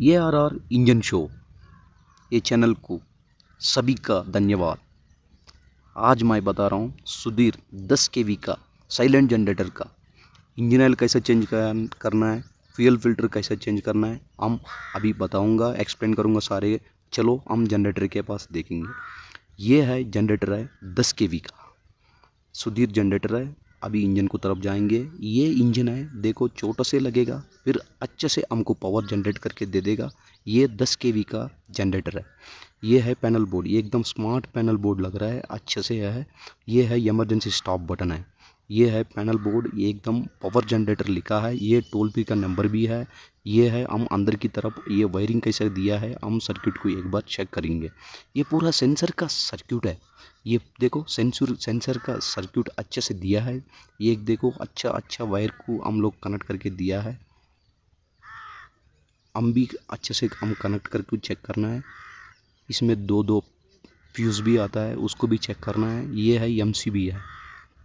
ये R R engine show ये channel को सभी का धन्यवाद आज मैं बता रहा हूँ सुधीर 10 के का साइलेंट जनरेटर का इंजन ऑयल कैसे चेंज करना है फ्यूल फिल्टर कैसे चेंज करना है हम अभी बताऊँगा एक्सप्लेन करूँगा सारे चलो हम जनरेटर के पास देखेंगे ये है जनरेटर है दस के का सुधीर जनरेटर है अभी इंजन को तरफ जाएंगे ये इंजन है देखो छोटा से लगेगा फिर अच्छे से हमको पावर जनरेट करके दे देगा ये 10 के का जनरेटर है ये है पैनल बोर्ड ये एकदम स्मार्ट पैनल बोर्ड लग रहा है अच्छे से है ये है इमरजेंसी स्टॉप बटन है ये है पैनल बोर्ड ये एकदम पावर जनरेटर लिखा है ये टोल फ्री का नंबर भी है ये है हम अंदर की तरफ ये वायरिंग कैसे दिया है हम सर्किट को एक बार चेक करेंगे ये पूरा सेंसर का सर्किट है ये देखो सेंसर सेंसर का सर्किट अच्छे से दिया है ये देखो अच्छा अच्छा वायर को हम लोग कनेक्ट करके दिया है हम भी अच्छे से हम कनेक्ट करके चेक करना है इसमें दो दो फ्यूज़ भी आता है उसको भी चेक करना है ये है एम है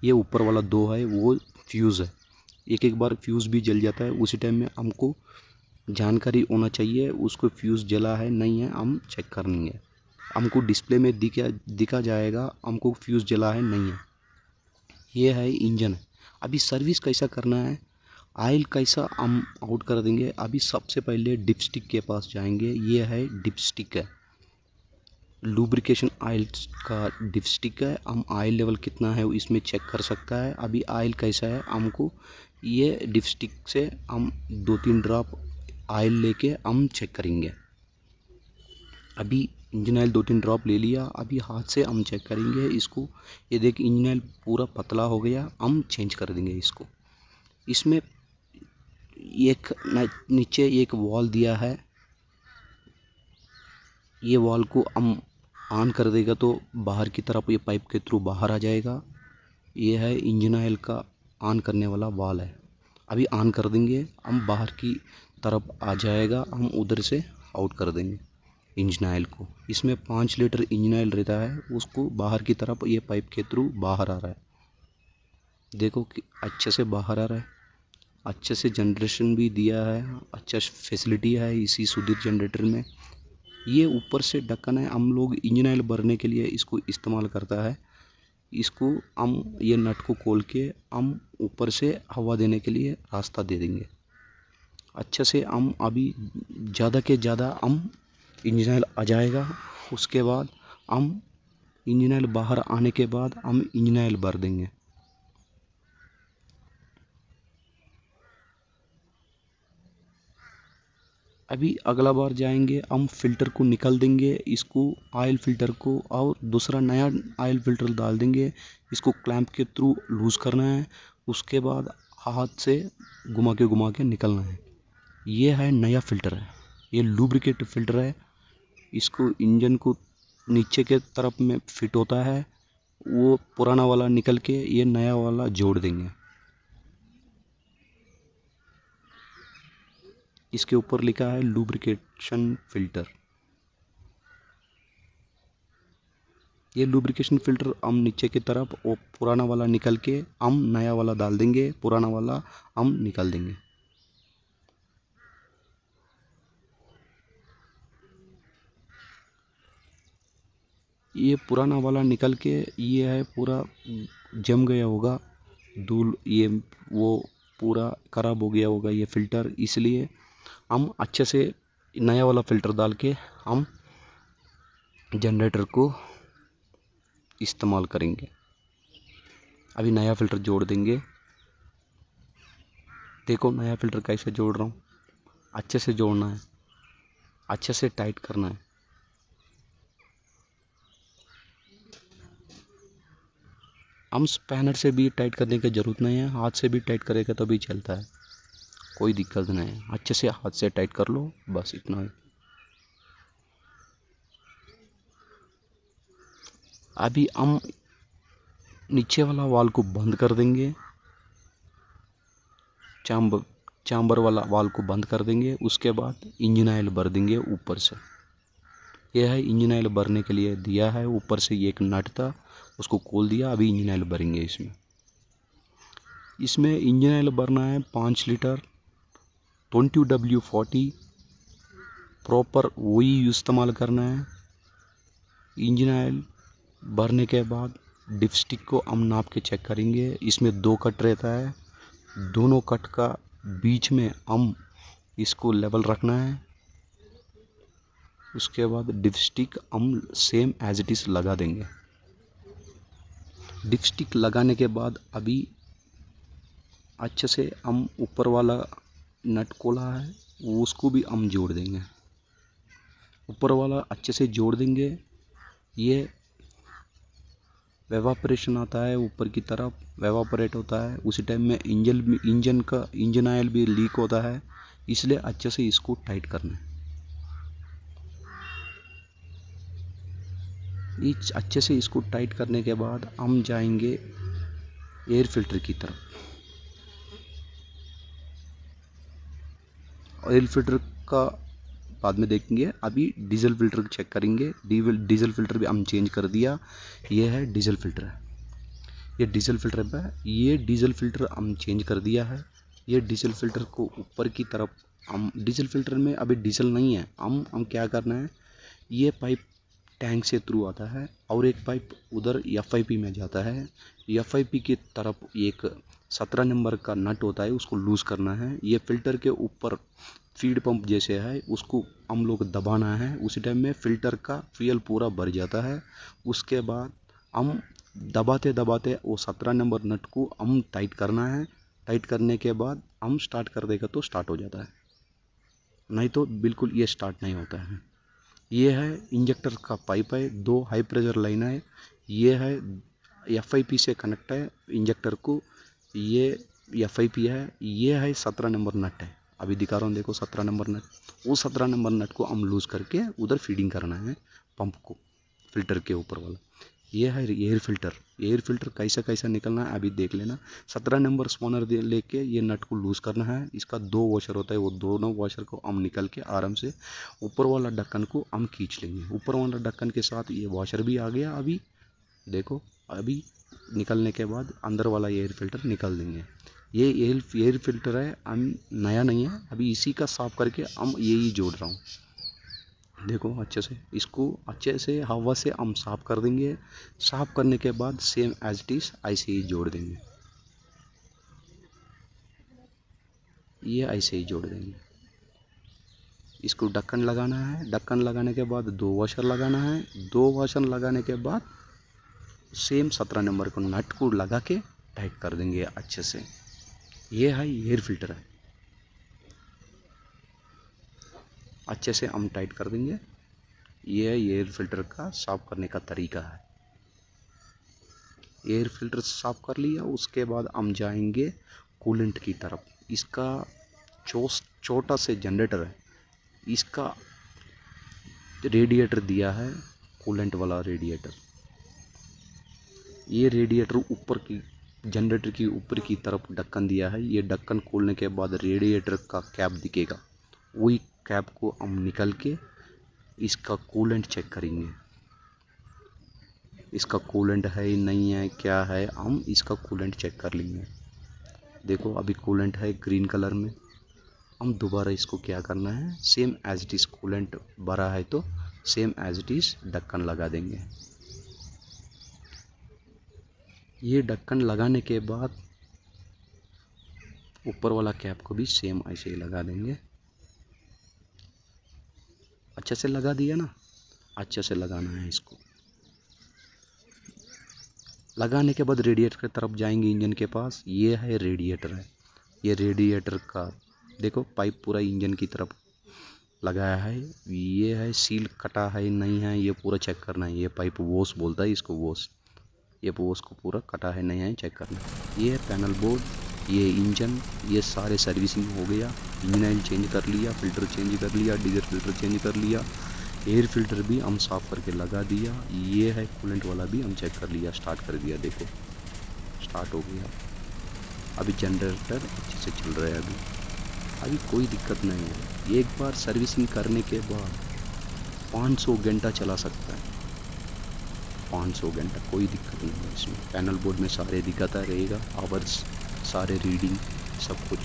ये ऊपर वाला दो है वो फ्यूज़ है एक एक बार फ्यूज़ भी जल जाता है उसी टाइम में हमको जानकारी होना चाहिए उसको फ्यूज़ जला है नहीं है हम चेक करेंगे हमको डिस्प्ले में दिखा दिखा जाएगा हमको फ्यूज़ जला है नहीं है ये है इंजन अभी सर्विस कैसा करना है आयल कैसा हम आउट कर देंगे अभी सबसे पहले डिपस्टिक के पास जाएंगे ये है डिपस्टिक है लुब्रिकेशन ऑयल का डिपस्टिक है हम आयल लेवल कितना है इसमें चेक कर सकता है अभी आयल कैसा है हमको ये डिपस्टिक से हम दो तीन ड्रॉप आयल लेके हम चेक करेंगे अभी इंजन ऑयल दो तीन ड्रॉप ले लिया अभी हाथ से हम चेक करेंगे इसको ये देख इंजन ऑयल पूरा पतला हो गया हम चेंज कर देंगे इसको इसमें एक नीचे एक वॉल दिया है ये वॉल को हम ऑन कर देगा तो बाहर की तरफ ये पाइप के थ्रू बाहर आ जाएगा ये है इंजन ऑयल का ऑन करने वाला वाल है अभी ऑन कर देंगे हम बाहर की तरफ आ जाएगा हम उधर से आउट कर देंगे इंजन ऑयल को इसमें पाँच लीटर इंजन ऑयल रहता है उसको बाहर की तरफ ये पाइप के थ्रू बाहर आ रहा है देखो कि अच्छे से बाहर आ रहा है अच्छे से जनरेशन भी दिया है अच्छा फैसिलिटी है इसी सुधीर जनरेटर में ये ऊपर से ढक्कन है हम लोग इंजन ऑयल भरने के लिए इसको इस्तेमाल करता है इसको हम ये नट को खोल के हम ऊपर से हवा देने के लिए रास्ता दे देंगे अच्छे से हम अभी ज़्यादा के ज़्यादा हम इंजन ऑयल आ जाएगा उसके बाद हम इंजन ऑयल बाहर आने के बाद हम इंजन ऑयल भर देंगे अभी अगला बार जाएंगे हम फिल्टर को निकल देंगे इसको आयल फिल्टर को और दूसरा नया आयल फिल्टर डाल देंगे इसको क्लैंप के थ्रू लूज़ करना है उसके बाद हाथ से घुमा के घुमा के निकलना है ये है नया फिल्टर है ये लुब्रिकेट फिल्टर है इसको इंजन को नीचे के तरफ में फिट होता है वो पुराना वाला निकल के ये नया वाला जोड़ देंगे इसके ऊपर लिखा है लुब्रिकेशन फिल्टर ये लुब्रिकेशन फिल्टर हम नीचे की तरफ वो पुराना वाला निकल के हम नया वाला डाल देंगे पुराना वाला हम निकाल देंगे ये पुराना वाला निकल के ये है पूरा जम गया होगा धूल ये वो पूरा खराब हो गया होगा ये फ़िल्टर इसलिए हम अच्छे से नया वाला फ़िल्टर डाल के हम जनरेटर को इस्तेमाल करेंगे अभी नया फ़िल्टर जोड़ देंगे देखो नया फ़िल्टर कैसे जोड़ रहा हूँ अच्छे से जोड़ना है अच्छे से टाइट करना है हम स्पैनर से भी टाइट करने की ज़रूरत नहीं है हाथ से भी टाइट करेगा तो भी चलता है कोई दिक्कत नहीं है अच्छे से हाथ से टाइट कर लो बस इतना ही अभी हम नीचे वाला वाल को बंद कर देंगे चाम्बर चैम्बर वाला वाल को बंद कर देंगे उसके बाद इंजन ऑयल भर देंगे ऊपर से यह है इंजन ऑयल भरने के लिए दिया है ऊपर से एक नट था उसको खोल दिया अभी इंजन ऑयल भरेंगे इसमें इसमें इंजन ऑयल भरना है पाँच litre twenty W forty proper वही इस्तेमाल करना है इंजन ऑयल भरने के बाद डिपस्टिक को हम नाप के चेक करेंगे इसमें दो कट रहता है दोनों कट का बीच में हम इसको लेवल रखना है उसके बाद डिपस्टिक हम सेम एज इट इज़ लगा देंगे डिपस्टिक लगाने के बाद अभी अच्छे से हम ऊपर वाला नट कोला है वो उसको भी हम जोड़ देंगे ऊपर वाला अच्छे से जोड़ देंगे ये वेवापरेशन आता है ऊपर की तरफ वेवापरेट होता है उसी टाइम में इंजन इंजन का इंजन आयल भी लीक होता है इसलिए अच्छे से इसको टाइट करना है इस अच्छे से इसको टाइट करने के बाद हम जाएंगे एयर फिल्टर की तरफ ऑयल फिल्टर का बाद में देखेंगे अभी डीजल फिल्टर चेक करेंगे डीजल फिल्टर भी हम चेंज कर दिया ये है डीजल फिल्टर ये डीजल फिल्टर है ये डीजल फिल्टर हम चेंज कर दिया है ये डीजल फिल्टर को ऊपर की तरफ हम डीजल फिल्टर में अभी डीजल नहीं है हम हम क्या करना है ये पाइप टैंक से थ्रू आता है और एक पाइप उधर एफ में जाता है एफ के तरफ एक सत्रह नंबर का नट होता है उसको लूज़ करना है ये फ़िल्टर के ऊपर फीड पंप जैसे है उसको हम लोग दबाना है उसी टाइम में फ़िल्टर का फ्यूल पूरा भर जाता है उसके बाद हम दबाते दबाते वो सत्रह नंबर नट को हम टाइट करना है टाइट करने के बाद हम स्टार्ट कर देगा तो स्टार्ट हो जाता है नहीं तो बिल्कुल ये स्टार्ट नहीं होता है ये है इंजेक्टर का पाइप है दो हाई प्रेशर लाइन है ये है एफ से कनेक्ट है इंजेक्टर को ये एफ आई पी है ये है सत्रह नंबर नट है अभी दिखा रहा हूँ देखो सत्रह नंबर नट वो सत्रह नंबर नट को हम लूज़ करके उधर फीडिंग करना है पंप को फिल्टर के ऊपर वाला ये है एयर फिल्टर एयर फिल्टर कैसा कैसा निकलना है अभी देख लेना सत्रह नंबर स्पॉनर लेके ये नट को लूज़ करना है इसका दो वॉशर होता है वो दोनों वॉशर को हम निकल के आराम से ऊपर वाला ढक्कन को हम खींच लेंगे ऊपर वाला ढक्कन के साथ ये वॉशर भी आ गया अभी देखो अभी निकलने के बाद अंदर वाला एयर फिल्टर निकल देंगे ये एयर एयर फिल्टर है हम नया नहीं है अभी इसी का साफ करके हम यही जोड़ रहा हूँ देखो अच्छे से इसको अच्छे से हवा से हम साफ़ कर देंगे साफ़ करने के बाद सेम एज इट इज़ ऐसे ही जोड़ देंगे ये ऐसे ही जोड़ देंगे इसको ढक्कन लगाना है ढक्कन लगाने के बाद दो वाशर लगाना है दो वाशर लगाने के बाद सेम सत्रह नंबर को नट को लगा के टाइट कर देंगे अच्छे से ये है एयर फिल्टर है अच्छे से हम टाइट कर देंगे ये एयर फिल्टर का साफ करने का तरीका है एयर फिल्टर साफ कर लिया उसके बाद हम जाएंगे कूलेंट की तरफ इसका छोटा से जनरेटर है इसका रेडिएटर दिया है कूलेंट वाला रेडिएटर ये रेडिएटर ऊपर की जनरेटर की ऊपर की तरफ ढक्कन दिया है ये ढक्कन खोलने के बाद रेडिएटर का कैप दिखेगा वही कैप को हम निकल के इसका कूलेंट चेक करेंगे इसका कूलेंट है नहीं है क्या है हम इसका कूलेंट चेक कर लेंगे देखो अभी कूलेंट है ग्रीन कलर में हम दोबारा इसको क्या करना है same as it is coolant भरा है तो सेम एज इट इज़ ढक्कन लगा देंगे ये ढक्कन लगाने के बाद ऊपर वाला कैप को भी सेम ऐसे ही लगा देंगे अच्छे से लगा दिया ना अच्छे से लगाना है इसको लगाने के बाद रेडिएटर की तरफ जाएंगे इंजन के पास ये है रेडिएटर है ये रेडिएटर का देखो पाइप पूरा इंजन की तरफ लगाया है ये है सील कटा है नहीं है ये पूरा चेक करना है ये पाइप वोस बोलता है इसको वोस ये उसको पूरा कटा है नहीं है चेक करना ये है पैनल बोर्ड ये इंजन ये सारे सर्विसिंग हो गया इंजन ऑयल चेंज कर लिया फिल्टर चेंज कर लिया डीजल फिल्टर चेंज कर लिया एयर फिल्टर भी हम साफ़ करके लगा दिया ये है कूलेंट वाला भी हम चेक कर लिया स्टार्ट कर दिया देखो स्टार्ट हो गया अभी जनरेटर अच्छे से चल रहा है अभी अभी कोई दिक्कत नहीं है एक बार सर्विसिंग करने के बाद 500 घंटा चला सकता है पाँच सौ घंटा कोई दिक्कत नहीं है इसमें पैनल बोर्ड में सारे दिखाता रहेगा आवर्स सारे रीडिंग सब कुछ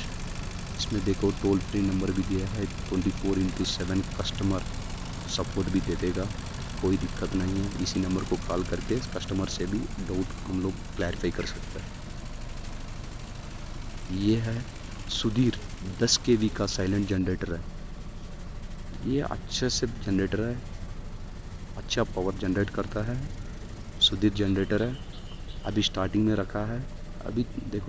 इसमें देखो टोल फ्री नंबर भी दिया है twenty four into seven customer support भी दे देगा कोई दिक्कत नहीं है इसी नंबर को कॉल करके कस्टमर से भी डाउट हम लोग क्लैरिफाई कर सकते हैं ये है सुधीर दस के वी का साइलेंट जनरेटर है ये अच्छे से जनरेटर है अच्छा पावर जनरेट करता है विद्युत जनरेटर है अभी स्टार्टिंग में रखा है अभी देखो--